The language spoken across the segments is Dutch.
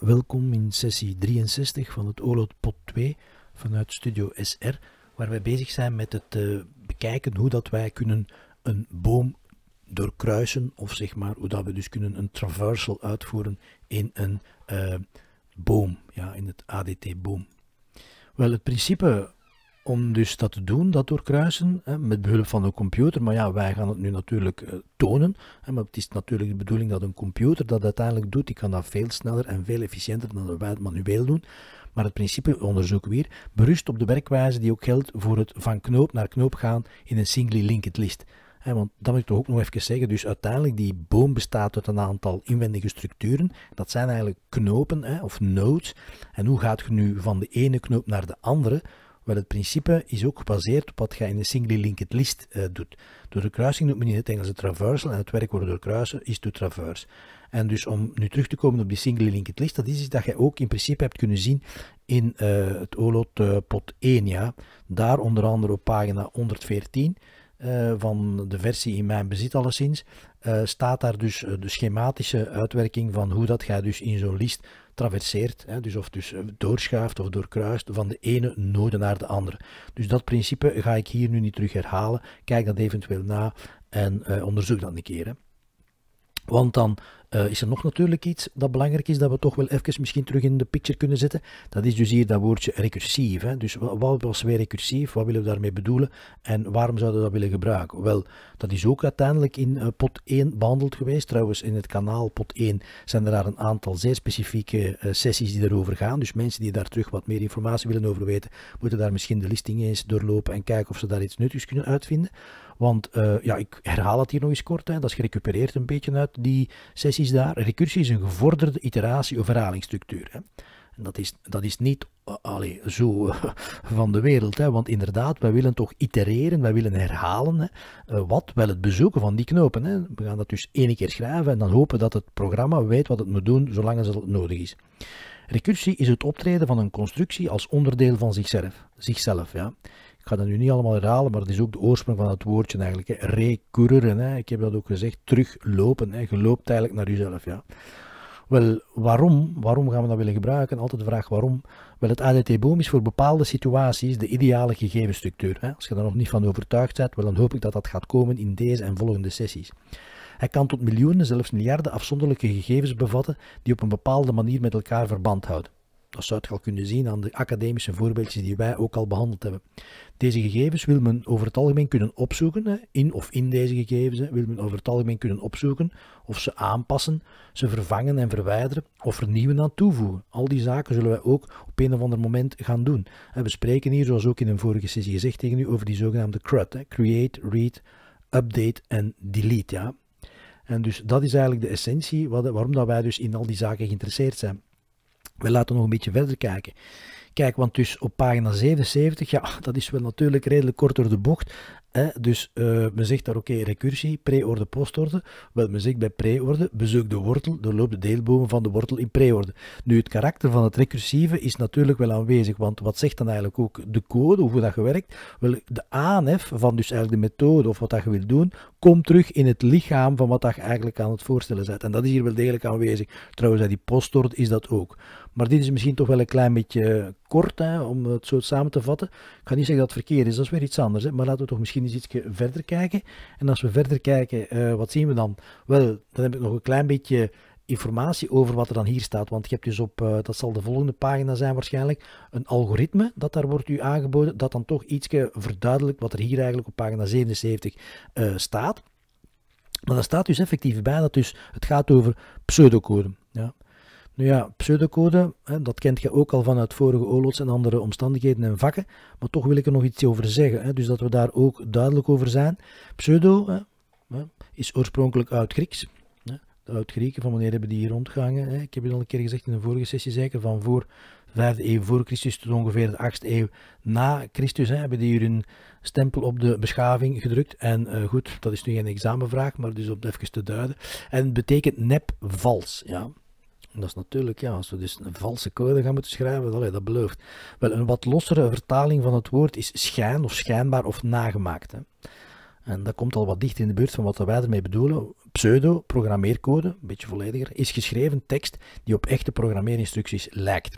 Welkom in sessie 63 van het OLOD Pot 2 vanuit Studio SR, waar wij bezig zijn met het eh, bekijken hoe dat wij kunnen een boom doorkruisen, of zeg maar hoe dat we dus kunnen een traversal uitvoeren in een eh, boom, ja, in het ADT-boom. Wel, het principe om dus dat te doen, dat doorkruisen, hè, met behulp van een computer. Maar ja, wij gaan het nu natuurlijk eh, tonen. Hè, maar het is natuurlijk de bedoeling dat een computer dat uiteindelijk doet. Die kan dat veel sneller en veel efficiënter dan wij het manueel doen. Maar het principe, onderzoek weer, berust op de werkwijze die ook geldt voor het van knoop naar knoop gaan in een singly linked list. want dat moet ik toch ook nog even zeggen. Dus uiteindelijk, die boom bestaat uit een aantal inwendige structuren. Dat zijn eigenlijk knopen of nodes. En hoe gaat je nu van de ene knoop naar de andere? Maar het principe is ook gebaseerd op wat je in de singly linked list eh, doet. Door de kruising noemt men in het Engels traversal en het werkwoord door kruisen is to traverse. En dus om nu terug te komen op die singly linked list, dat is iets dat je ook in principe hebt kunnen zien in eh, het OLOT uh, pot 1. Ja. Daar onder andere op pagina 114 eh, van de versie in mijn bezit alleszins eh, staat daar dus eh, de schematische uitwerking van hoe dat jij dus in zo'n list traverseert, hè, dus of dus eh, doorschuift of doorkruist van de ene node naar de andere. Dus dat principe ga ik hier nu niet terug herhalen. Kijk dat eventueel na en onderzoek dat een keer. Hè. Want dan eh, is er nog natuurlijk iets dat belangrijk is dat we toch wel even misschien terug in de picture kunnen zetten? Dat is dus hier dat woordje recursief. Hè? Dus wat was weer recursief? Wat willen we daarmee bedoelen? En waarom zouden we dat willen gebruiken? Wel, dat is ook uiteindelijk in eh, pot 1 behandeld geweest. Trouwens, in het kanaal pot 1 zijn er daar een aantal zeer specifieke eh, sessies die erover gaan. Dus mensen die daar terug wat meer informatie willen over weten, moeten daar misschien de listing eens doorlopen en kijken of ze daar iets nuttigs kunnen uitvinden. Want eh, ja, ik herhaal het hier nog eens kort, hè, dat is gerecupereerd een beetje uit die sessies daar. Recursie is een gevorderde iteratie of herhalingsstructuur. Hè. En dat is, dat is niet eh, zo eh, van de wereld. Hè. Want inderdaad, wij willen toch itereren, wij willen herhalen. Hè. wat? Wel het bezoeken van die knopen. Hè. We gaan dat dus één keer schrijven en dan hopen dat het programma weet wat het moet doen, zolang het nodig is. Recursie is het optreden van een constructie als onderdeel van zichzelf. zichzelf ja. Ik ga dat nu niet allemaal herhalen, maar dat is ook de oorsprong van dat woordje eigenlijk. Recurren. hè. ik heb dat ook gezegd, teruglopen. Hè. Je loopt eigenlijk naar jezelf. Ja. Wel, waarom? Waarom gaan we dat willen gebruiken? Altijd de vraag waarom. Wel, het ADT-boom is voor bepaalde situaties de ideale gegevensstructuur. Hè. Als je daar nog niet van overtuigd bent, wel, dan hoop ik dat dat gaat komen in deze en volgende sessies. Hij kan tot miljoenen, zelfs miljarden afzonderlijke gegevens bevatten die op een bepaalde manier met elkaar verband houden. Dat zou je al kunnen zien aan de academische voorbeeldjes die wij ook al behandeld hebben. Deze gegevens wil men over het algemeen kunnen opzoeken, in of in deze gegevens wil men over het algemeen kunnen opzoeken of ze aanpassen, ze vervangen en verwijderen of vernieuwen aan toevoegen. Al die zaken zullen wij ook op een of ander moment gaan doen. We spreken hier, zoals ook in een vorige sessie gezegd tegen u, over die zogenaamde CRUD, Create, Read, Update en Delete. Ja. En dus dat is eigenlijk de essentie waarom dat wij dus in al die zaken geïnteresseerd zijn we laten nog een beetje verder kijken. Kijk, want dus op pagina 77, ja, dat is wel natuurlijk redelijk kort door de bocht dus eh, men zegt daar oké, recursie, pre-orde, postorde. Wel, men zegt bij pre-orde, bezoek de wortel, doorloop de deelbomen van de wortel in pre-orde. Nu, het karakter van het recursieve is natuurlijk wel aanwezig, want wat zegt dan eigenlijk ook de code, hoe dat gewerkt? Wel, de aanhef van dus eigenlijk de methode of wat dat je wilt doen, komt terug in het lichaam van wat dat je eigenlijk aan het voorstellen zet. En dat is hier wel degelijk aanwezig. Trouwens, bij die postorde is dat ook. Maar dit is misschien toch wel een klein beetje kort, om het zo samen te vatten. Ik ga niet zeggen dat het verkeer is, dat is weer iets anders. Hè, maar laten we toch misschien eens iets verder kijken. En als we verder kijken, eh, wat zien we dan? Wel, dan heb ik nog een klein beetje informatie over wat er dan hier staat. Want je hebt dus op, eh, dat zal de volgende pagina zijn waarschijnlijk, een algoritme dat daar wordt u aangeboden, dat dan toch iets verduidelijkt wat er hier eigenlijk op pagina 77 eh, staat. Maar daar staat dus effectief bij dat dus het gaat over pseudocode. Nu ja, pseudocode, hè, dat kent je ook al vanuit vorige OLOTs en andere omstandigheden en vakken, maar toch wil ik er nog iets over zeggen, hè, dus dat we daar ook duidelijk over zijn. Pseudo hè, is oorspronkelijk uit Grieks. De Oud-Grieken, van wanneer hebben die hier rondgehangen? Ik heb het al een keer gezegd in de vorige sessie, zeker van voor 5e eeuw voor Christus tot dus ongeveer de 8e eeuw na Christus, hebben die hier een stempel op de beschaving gedrukt. En eh, goed, dat is nu geen examenvraag, maar dus om het even te duiden. En het betekent nep vals. Ja. Dat is natuurlijk, ja, als we dus een valse code gaan moeten schrijven, allee, dat belooft. Wel, een wat lossere vertaling van het woord is schijn of schijnbaar of nagemaakt. Hè. En dat komt al wat dicht in de buurt van wat wij ermee bedoelen. Pseudo-programmeercode, een beetje vollediger, is geschreven tekst die op echte programmeerinstructies lijkt.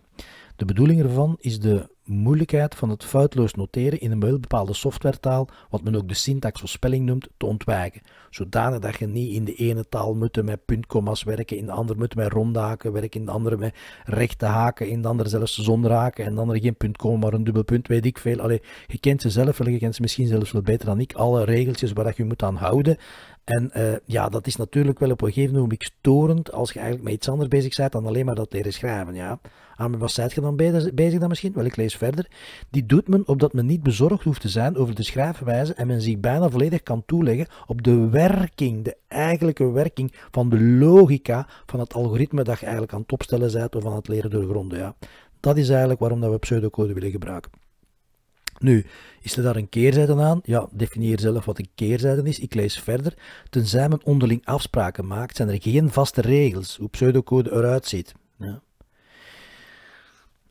De bedoeling ervan is de moeilijkheid van het foutloos noteren in een wel bepaalde softwaretaal, wat men ook de syntax of spelling noemt, te ontwijken. Zodanig dat je niet in de ene taal moet met puntkomma's werken, in de andere moet met ronde haken werken, in de andere met rechte haken, in de andere zelfs zonder haken, en de andere geen puntkomma, maar een dubbelpunt, weet ik veel. Allee, je kent ze zelf wel, je kent ze misschien zelfs wel beter dan ik, alle regeltjes waar dat je moet aan houden. En eh, ja, dat is natuurlijk wel op een gegeven moment storend als je eigenlijk met iets anders bezig bent dan alleen maar dat leren schrijven. Ja. Aan wat zijt je dan bezig dan misschien? Wel, ik lees verder. Die doet men opdat men niet bezorgd hoeft te zijn over de schrijfwijze en men zich bijna volledig kan toeleggen op de werking, de eigenlijke werking van de logica van het algoritme dat je eigenlijk aan het opstellen bent of aan het leren doorgronden. Ja. Dat is eigenlijk waarom dat we pseudocode willen gebruiken. Nu, is er daar een keerzijde aan? Ja, definieer zelf wat een keerzijde is. Ik lees verder. Tenzij men onderling afspraken maakt, zijn er geen vaste regels hoe pseudocode eruit ziet. Ja.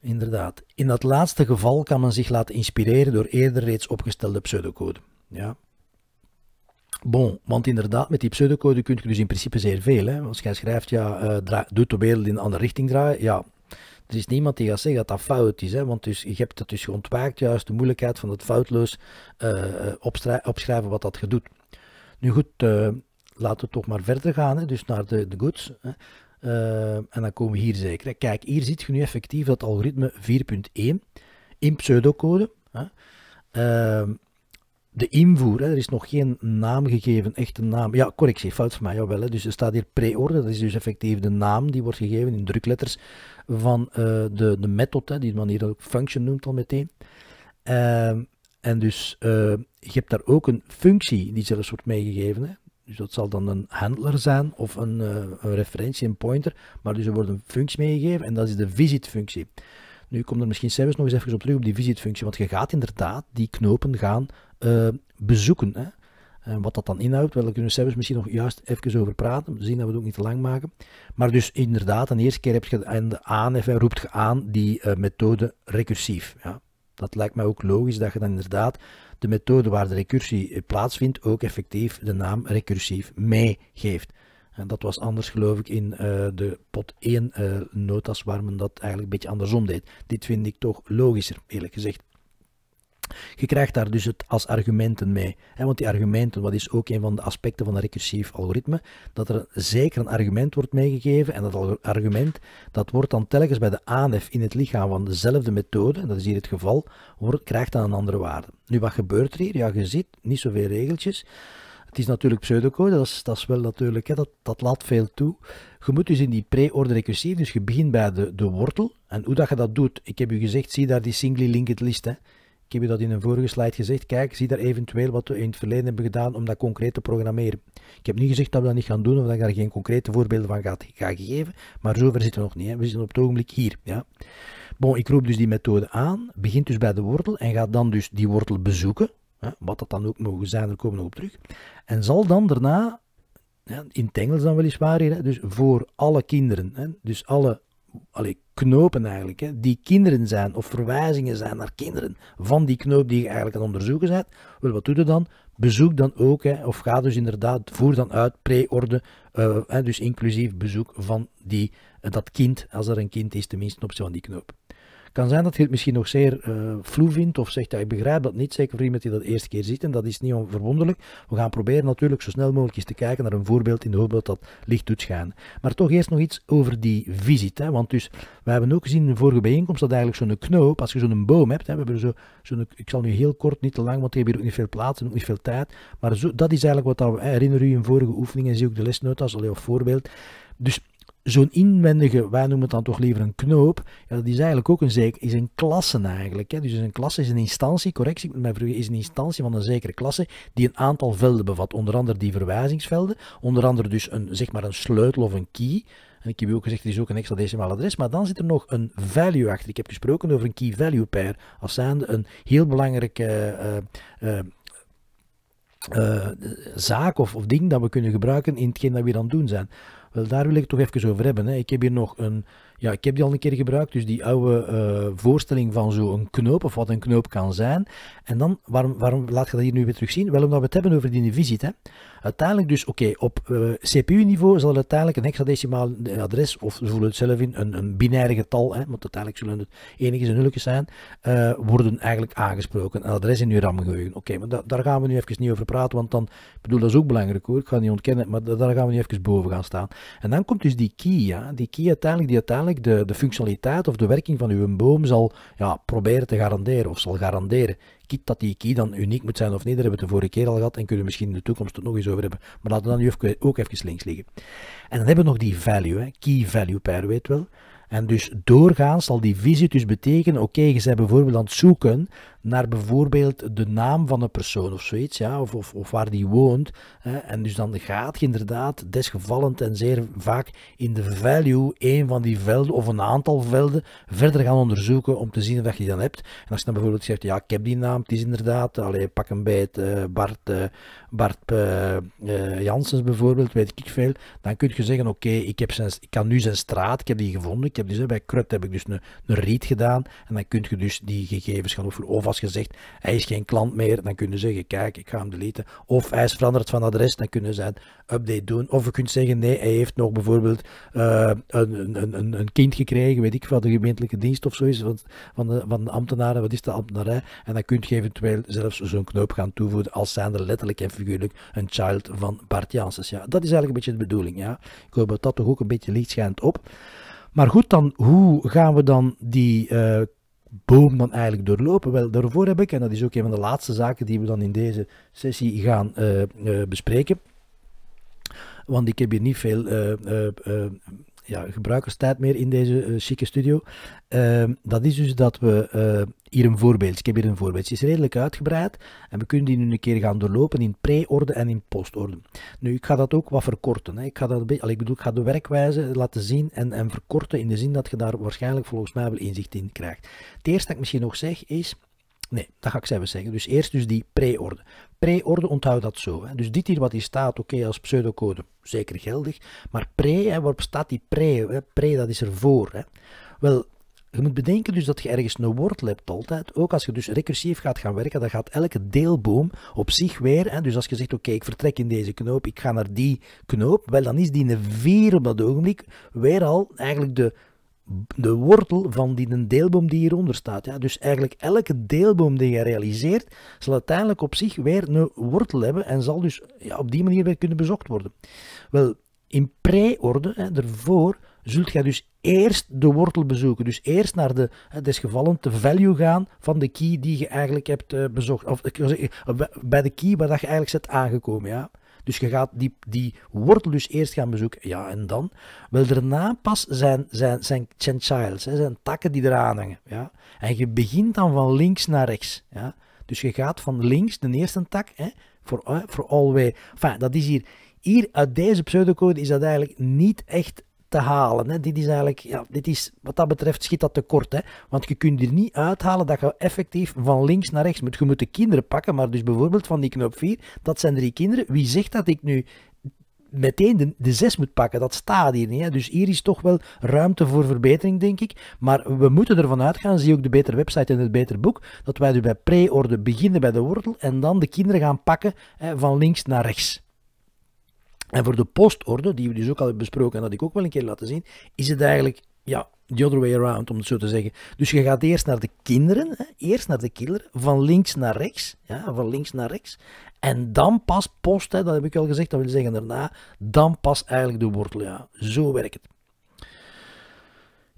Inderdaad. In dat laatste geval kan men zich laten inspireren door eerder reeds opgestelde pseudocode. Ja. Bon, want inderdaad, met die pseudocode kun je dus in principe zeer veel. Hè? Als jij schrijft, ja, doet de wereld in een andere richting draaien, ja, er is niemand die gaat zeggen dat dat fout is. Hè? Want dus, je hebt het dus ontwaakt, juist de moeilijkheid van het foutloos eh, opschrijven wat dat je doet. Nu goed, eh, laten we toch maar verder gaan, hè? dus naar de, de goods. Hè? Eh, en dan komen we hier zeker. Hè? Kijk, hier ziet je nu effectief dat algoritme 4.1 in pseudocode. Hè? de invoer, er is nog geen naam gegeven, echte naam. Ja, correctie, fout van mij, jawel. Hè. Dus er staat hier pre-order, dat is dus effectief de naam die wordt gegeven in drukletters van eh, de, de method, hè, die man hier ook function noemt al meteen. Ehm, en dus eh, je hebt daar ook een functie die zelfs wordt meegegeven. Hè. Dus dat zal dan een handler zijn of een, eh, een referentie, een pointer. Maar dus er wordt een functie meegegeven en dat is de visit functie. Nu komt er misschien zelfs nog eens even op terug op die visit functie, want je gaat inderdaad die knopen gaan eh, bezoeken. Hè. En wat dat dan inhoudt, daar kunnen we zelfs misschien nog juist even over praten. We zien dat we het ook niet te lang maken. Maar dus inderdaad, de eerste keer heb je aan de aanhef roept je aan die eh, methode recursief. Ja. Dat lijkt mij ook logisch dat je dan inderdaad de methode waar de recursie eh, plaatsvindt ook effectief de naam recursief meegeeft. En dat was anders geloof ik in de pot 1 notas waar men dat eigenlijk een beetje andersom deed. Dit vind ik toch logischer, eerlijk gezegd. Je krijgt daar dus het als argumenten mee. Want die argumenten, wat is ook een van de aspecten van een recursief algoritme, dat er zeker een argument wordt meegegeven en dat argument dat wordt dan telkens bij de aanhef in het lichaam van dezelfde methode, en dat is hier het geval, wordt, krijgt dan een andere waarde. Nu, wat gebeurt er hier? Ja, je ziet, niet zoveel regeltjes. Het is natuurlijk pseudocode, dat is, dat is wel natuurlijk, hè, dat, dat laat veel toe. Je moet dus in die pre-order recursie, dus je begint bij de, de wortel. En hoe dat je dat doet, ik heb u gezegd, zie daar die singly linked list. Hè. Ik heb je dat in een vorige slide gezegd. Kijk, zie daar eventueel wat we in het verleden hebben gedaan om dat concreet te programmeren. Ik heb niet gezegd dat we dat niet gaan doen of dat ik daar geen concrete voorbeelden van ga, ga geven. Maar zover zitten we nog niet. Hè. We zitten op het ogenblik hier. Ja. Bon, ik roep dus die methode aan. Begint dus bij de wortel en gaat dan dus die wortel bezoeken. Hè, wat dat dan ook mogen zijn, daar komen we nog op terug. En zal dan daarna, in het Engels dan weliswaar hier, hè, dus voor alle kinderen, hè, dus alle allee, knopen eigenlijk, hè, die kinderen zijn of verwijzingen zijn naar kinderen van die knoop die je eigenlijk aan het onderzoeken bent, wel, wat doe je dan? Bezoek dan ook, hè, of ga dus inderdaad, voer dan uit, pre-orde, eh, hè, dus inclusief bezoek van die, eh, dat kind, als er een kind is, tenminste op zo'n die knoop. Kan zijn dat je het misschien nog zeer uh, vloe vindt of zegt, dat ja, ik begrijp dat niet, zeker voor iemand die dat de eerste keer ziet. En dat is niet onverwonderlijk. We gaan proberen natuurlijk zo snel mogelijk eens te kijken naar een voorbeeld in de hoop dat dat licht doet schijnen. Maar toch eerst nog iets over die visit. Hè? Want dus, we hebben ook gezien in de vorige bijeenkomst dat eigenlijk zo'n knoop, als je zo'n boom hebt, hè, we hebben zo, zo'n, ik zal nu heel kort, niet te lang, want je hebt hier ook niet veel plaats en ook niet veel tijd. Maar zo, dat is eigenlijk wat we herinneren u in vorige oefeningen, zie ook de lesnotas, al een voorbeeld. Dus zo'n inwendige, wij noemen het dan toch liever een knoop, ja, dat is eigenlijk ook een, zeker, is een klasse eigenlijk. Hè. Dus een klasse is een instantie, correctie, ik moet mij vroegen, is een instantie van een zekere klasse die een aantal velden bevat. Onder andere die verwijzingsvelden, onder andere dus een, zeg maar een sleutel of een key. En ik heb u ook gezegd, het is ook een extra decimaal adres, maar dan zit er nog een value achter. Ik heb gesproken over een key-value pair, als zijnde een heel belangrijke... Eh, eh, eh, zaak of, of ding dat we kunnen gebruiken in hetgeen dat we dan doen zijn. Wel, daar wil ik het toch even over hebben. Hè. Ik heb hier nog een, ja, ik heb die al een keer gebruikt, dus die oude eh, voorstelling van zo'n knoop of wat een knoop kan zijn. En dan, waarom, waarom laat je dat hier nu weer terug zien? Wel, omdat we het hebben over die visite. Hè. Uiteindelijk dus, oké, op eh, CPU-niveau zal het uiteindelijk een hexadecimaal eh, adres, of ze voelen het zelf in, een, een binair getal, hè, want uiteindelijk zullen het enigszins en nulletjes zijn, eh, worden eigenlijk aangesproken. Een adres in uw RAM-geheugen. Oké, maar daar gaan we nu even niet over praten, want dan, ik bedoel, dat is ook belangrijk hoor, ik ga niet ontkennen, maar daar gaan we nu even boven gaan staan. En dan komt dus die key, ja, die key uiteindelijk, die uiteindelijk de, de functionaliteit of de werking van uw boom zal ja, proberen te garanderen, of zal garanderen dat die key dan uniek moet zijn of niet, daar hebben we het de vorige keer al gehad en kunnen we misschien in de toekomst het nog eens over hebben. Maar laten we dan nu ook even links liggen. En dan hebben we nog die value, hè, key value pair, weet wel. En dus doorgaans zal die visie dus betekenen, oké, okay, je bent bijvoorbeeld aan het zoeken naar bijvoorbeeld de naam van een persoon of zoiets, ja, of, of, of waar die woont. Hè. En dus dan gaat je inderdaad desgevallend en zeer vaak in de value een van die velden of een aantal velden verder gaan onderzoeken om te zien wat je dan hebt. En als je dan bijvoorbeeld zegt, ja, ik heb die naam, het is inderdaad, allee, pak hem bij eh, Bart, uh, Bart uh, bijvoorbeeld, weet ik veel, dan kun je zeggen, oké, ik, heb ik kan nu zijn straat, ik heb die gevonden, ik heb die, bij Krut heb ik dus een, een read gedaan, en dan kun je dus die gegevens gaan over als je hij is geen klant meer, dan kunnen ze zeggen, kijk, ik ga hem deleten. Of hij is veranderd van adres, dan kunnen ze een update doen. Of je kunt zeggen, nee, hij heeft nog bijvoorbeeld eh, een, een, een, een, kind gekregen, weet ik van de gemeentelijke dienst of zo is, van, van, de, van de ambtenaren, wat is de ambtenarij? En dan kun je eventueel zelfs zo'n knoop gaan toevoegen, als zijnde letterlijk en figuurlijk een child van Bart Janssens. Ja, dat is eigenlijk een beetje de bedoeling, ja. Ik hoop dat dat toch ook een beetje licht schijnt op. Maar goed dan, hoe gaan we dan die eh, boom dan eigenlijk doorlopen? Wel, daarvoor heb ik, en dat is ook een van de laatste zaken die we dan in deze sessie gaan eh, eh, bespreken. Want ik heb hier niet veel eh, ja, gebruikerstijd meer in deze eh, chique studio. Ehm, dat is dus dat we eh, hier een voorbeeld. Ik heb hier een voorbeeld. Het is redelijk uitgebreid en we kunnen die nu een keer gaan doorlopen in pre-orde en in postorde. Nu, ik ga dat ook wat verkorten. Hè. Ik, ga dat, al, ik bedoel, ik ga de werkwijze laten zien en, en verkorten in de zin dat je daar waarschijnlijk volgens mij wel inzicht in krijgt. Het eerste dat ik misschien nog zeg is, Nee, dat ga ik zelf zeggen. Dus eerst dus die pre-orde. Pre-orde, onthoud dat zo. Hè. Dus dit hier wat hier staat, oké, als pseudocode, zeker geldig. Maar pre, hè, waarop staat die pre? Pre, dat is er Hè. Wel, je moet bedenken dus dat je ergens een woord hebt altijd. Ook als je dus recursief gaat gaan werken, dan gaat elke deelboom op zich weer. Hè, dus als je zegt, oké, ik vertrek in deze knoop, ik ga naar die knoop. Wel, dan is die een vier op dat ogenblik weer al eigenlijk de de wortel van die deelboom die hieronder staat. Ja, dus eigenlijk elke deelboom die je realiseert, zal uiteindelijk op zich weer een wortel hebben en zal dus ja, op die manier weer kunnen bezocht worden. Wel, in pre-orde, ervoor, zult je dus eerst de wortel bezoeken. Dus eerst naar de, desgevallend, de value gaan van de key die je eigenlijk hebt eh, bezocht. Of eh, eh, bij de key waar je eigenlijk zit aangekomen. Ja. Dus je gaat die, die wortel dus eerst gaan bezoeken. Ja, en dan? Wel, daarna pas zijn, zijn, zijn zijn takken die eraan hangen. Ja? En je begint dan van links naar rechts. Ja? Dus je gaat van links, de eerste tak, hè, voor, voor all way. Enfin, dat is hier, hier uit deze pseudocode is dat eigenlijk niet echt te halen. Hè. Dit is eigenlijk, ja, dit is, wat dat betreft schiet dat tekort. Hè. Want je kunt er niet uithalen dat je effectief van links naar rechts moet. Je moet de kinderen pakken, maar dus bijvoorbeeld van die knop 4, dat zijn drie kinderen. Wie zegt dat ik nu meteen de, de 6 moet pakken. Dat staat hier niet. Hè? Dus hier is toch wel ruimte voor verbetering, denk ik. Maar we moeten ervan uitgaan, zie ook de betere website en het betere boek, dat wij dus bij pre-orde beginnen bij de wortel en dan de kinderen gaan pakken hè, van links naar rechts. En voor de postorde, die we dus ook al hebben besproken en dat ik ook wel een keer laten zien, is het eigenlijk ja, the other way around, om het zo te zeggen. Dus je gaat eerst naar de kinderen, hè, eerst naar de kinderen, van links naar rechts, ja, van links naar rechts. En dan pas post, hè, dat heb ik al gezegd, dat wil zeggen daarna, dan pas eigenlijk de wortel. Ja. Zo werkt het.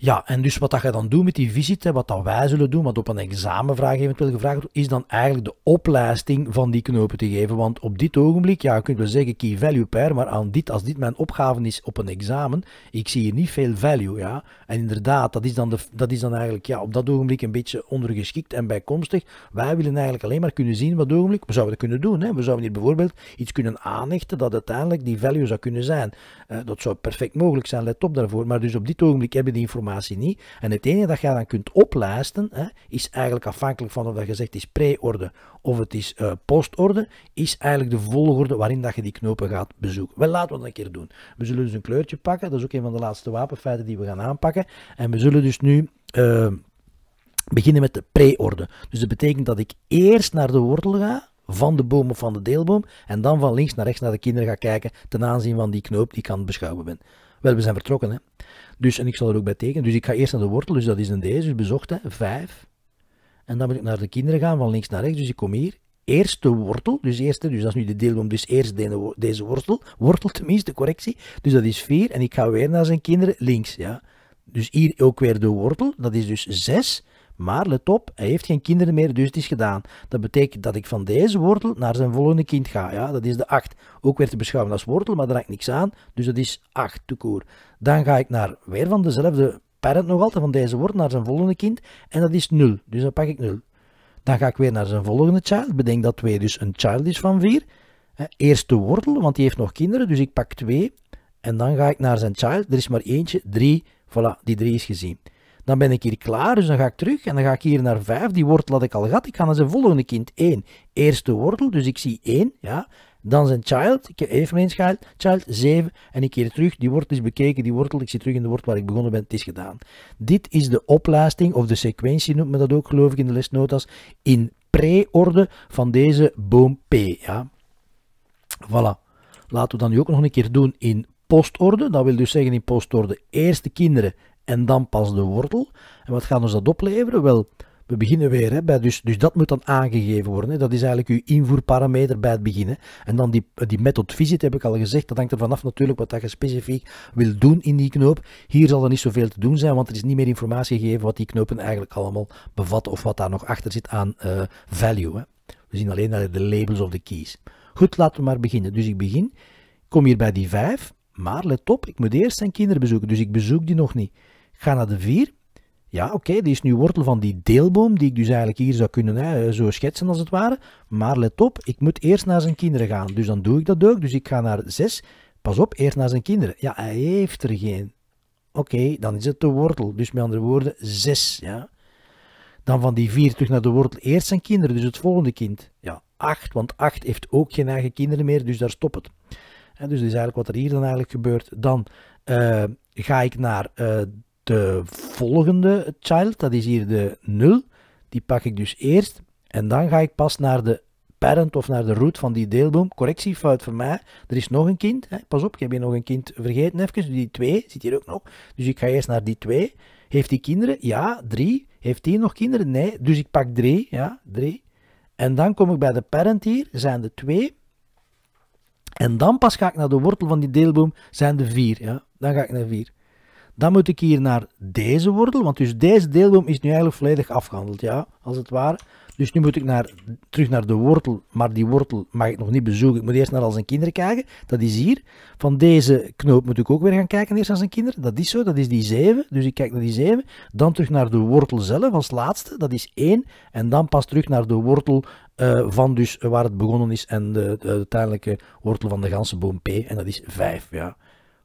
Ja, en dus wat dat je dan doet met die visite, wat dat wij zullen doen, wat op een examenvraag eventueel gevraagd wordt, is dan eigenlijk de opleisting van die knopen te geven. Want op dit ogenblik, ja, je kunt wel zeggen key value pair, maar aan dit, als dit mijn opgave is op een examen, ik zie hier niet veel value, ja. En inderdaad, dat is dan, de, dat is dan eigenlijk ja, op dat ogenblik een beetje ondergeschikt en bijkomstig. Wij willen eigenlijk alleen maar kunnen zien wat ogenblik, we zouden kunnen doen, hè. We zouden hier bijvoorbeeld iets kunnen aanhechten dat uiteindelijk die value zou kunnen zijn. Eh, dat zou perfect mogelijk zijn, let op daarvoor. Maar dus op dit ogenblik hebben die informatie en het enige dat je dan kunt oplijsten, hè, is eigenlijk afhankelijk van of dat je zegt is pre-orde of het is uh, eh, orde is eigenlijk de volgorde waarin dat je die knopen gaat bezoeken. Wel, laten we dat een keer doen. We zullen dus een kleurtje pakken, dat is ook een van de laatste wapenfeiten die we gaan aanpakken. En we zullen dus nu... Eh, beginnen met de pre-orde. Dus dat betekent dat ik eerst naar de wortel ga, van de boom of van de deelboom, en dan van links naar rechts naar de kinderen ga kijken ten aanzien van die knoop die ik aan het beschouwen ben. Wel, we zijn vertrokken. Hè? Dus, en ik zal er ook bij tekenen. Dus ik ga eerst naar de wortel, dus dat is een deze, dus bezocht, hè, 5. En dan moet ik naar de kinderen gaan, van links naar rechts. Dus ik kom hier, eerst de wortel, dus, eerste dus dat is nu de deelboom, dus eerst deze wortel, wortel tenminste, correctie. Dus dat is 4, en ik ga weer naar zijn kinderen, links, ja. Dus hier ook weer de wortel, dat is dus 6. Maar let op, hij heeft geen kinderen meer, dus het is gedaan. Dat betekent dat ik van deze wortel naar zijn volgende kind ga. Ja, dat is de 8. Ook werd te beschouwen als wortel, maar daar raakt niks aan. Dus dat is 8 toekoor. Dan ga ik naar weer van dezelfde parent nog altijd, van deze wortel naar zijn volgende kind. En dat is 0. Dus dan pak ik 0. Dan ga ik weer naar zijn volgende child. Bedenk dat 2 dus een child is van 4. Eerste wortel, want die heeft nog kinderen. Dus ik pak 2. En dan ga ik naar zijn child. Er is maar eentje, 3. Voilà, die 3 is gezien. Dan ben ik hier klaar, dus dan ga ik terug en dan ga ik hier naar 5. Die wortel had ik al gehad. Ik ga naar zijn volgende kind 1. Eerste wortel, dus ik zie 1. Ja. Dan zijn child, ik heb even eens child, child 7 en ik keer terug, die wortel is bekeken, die wortel, ik zie terug in de wortel waar ik begonnen ben, het is gedaan. Dit is de oplasting, of de sequentie noemt men dat ook geloof ik in de lesnotas, in pre-orde van deze boom P. Ja. Voilà. Laten we dan nu ook nog een keer doen in postorde. Dat wil dus zeggen in postorde eerste kinderen en dan pas de wortel. En wat gaan ons dus dat opleveren? Wel, we beginnen weer, hè, bij dus, dus dat moet dan aangegeven worden. Hè. Dat is eigenlijk uw invoerparameter bij het begin. En dan die, die method visit, heb ik al gezegd, dat hangt er vanaf natuurlijk wat je specifiek wil doen in die knoop. Hier zal er niet zoveel te doen zijn, want er is niet meer informatie gegeven wat die knopen eigenlijk allemaal bevatten of wat daar nog achter zit aan eh, value. Hè. We zien alleen de labels of de keys. Goed, laten we maar beginnen. Dus ik begin, kom hier bij die 5, maar let op, ik moet eerst zijn kinderen bezoeken, dus ik bezoek die nog niet. Ga naar de 4. Ja, oké, die is nu wortel van die deelboom, die ik dus eigenlijk hier zou kunnen hè, zo schetsen als het ware. Maar let op, ik moet eerst naar zijn kinderen gaan. Dus dan doe ik dat ook. Dus ik ga naar 6. Pas op, eerst naar zijn kinderen. Ja, hij heeft er geen. Oké, dan is het de wortel. Dus met andere woorden, 6. Ja. Dan van die 4 terug naar de wortel eerst zijn kinderen, dus het volgende kind. Ja, 8, want 8 heeft ook geen eigen kinderen meer, dus daar stopt het. En dus dat is eigenlijk wat er hier dan eigenlijk gebeurt. Dan eh, ga ik naar eh, de volgende child, dat is hier de 0. Die pak ik dus eerst en dan ga ik pas naar de parent of naar de root van die deelboom. Correctiefout voor mij. Er is nog een kind. Hè. Pas op, ik heb hier nog een kind vergeten even. Die 2 zit hier ook nog. Dus ik ga eerst naar die 2. Heeft die kinderen? Ja. 3. Heeft die nog kinderen? Nee. Dus ik pak 3. Ja, 3. En dan kom ik bij de parent hier. Zijn de 2. En dan pas ga ik naar de wortel van die deelboom. Zijn de 4. Ja. Dan ga ik naar 4. Dan moet ik hier naar deze wortel, want dus deze deelboom is nu eigenlijk volledig afgehandeld, ja, als het ware. Dus nu moet ik naar, terug naar de wortel, maar die wortel mag ik nog niet bezoeken. Ik moet eerst naar al zijn kinderen kijken, dat is hier. Van deze knoop moet ik ook weer gaan kijken eerst naar zijn kinderen. Dat is zo, dat is die 7, dus ik kijk naar die 7. Dan terug naar de wortel zelf als laatste, dat is 1. En dan pas terug naar de wortel eh, van dus waar het begonnen is en de, uiteindelijke wortel van de ganse boom P. En dat is 5, ja.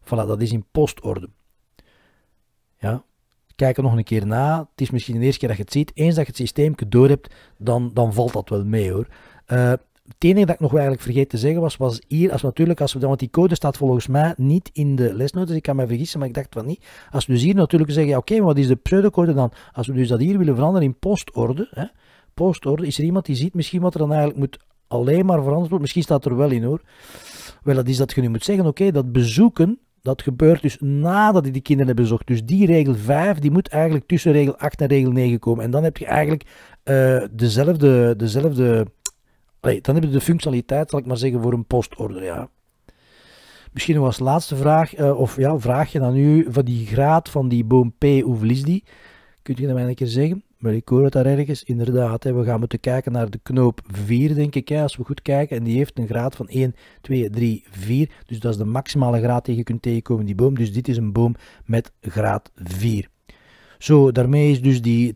Voilà, dat is in postorde. Ja. Kijk er nog een keer na. Het is misschien de eerste keer dat je het ziet. Eens dat je het systeem door hebt, dan, dan valt dat wel mee hoor. Uh, het enige dat ik nog eigenlijk vergeten te zeggen was, was hier, als natuurlijk, als we, want die code staat volgens mij niet in de lesnoten, dus ik kan mij vergissen, maar ik dacht van niet. Als we dus hier natuurlijk zeggen, ja, oké, maar wat is de pseudocode dan? Als we dus dat hier willen veranderen in postorde, hè, postorde, is er iemand die ziet misschien wat er dan eigenlijk moet alleen maar veranderd worden? Misschien staat er wel in hoor. Wel, dat is dat je nu moet zeggen, oké, dat bezoeken dat gebeurt dus nadat ik die kinderen hebben bezocht. Dus die regel 5, die moet eigenlijk tussen regel 8 en regel 9 komen. En dan heb je eigenlijk eh, dezelfde, dezelfde dan heb je de functionaliteit, zal ik maar zeggen, voor een postorder. Ja. Misschien nog als laatste vraag, eh, of ja, vraag je dan nu van die graad van die boom P, hoeveel is die? Kunt je dat mij een keer zeggen? maar ik hoor het daar ergens. Inderdaad, we gaan moeten kijken naar de knoop 4, denk ik. Hè, als we goed kijken. En die heeft een graad van 1, 2, 3, 4. Dus dat is de maximale graad die je kunt tegenkomen, die boom. Dus dit is een boom met graad 4. Zo, daarmee is dus die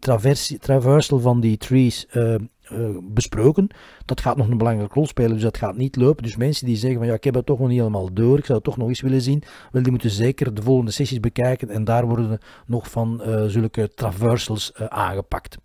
traversal van die trees uh, uh, besproken. Dat gaat nog een belangrijke rol spelen, dus dat gaat niet lopen. Dus mensen die zeggen van ja, ik heb het toch nog niet helemaal door, ik zou het toch nog eens willen zien, wel, die moeten zeker de volgende sessies bekijken en daar worden nog van eh, zulke traversals eh, aangepakt.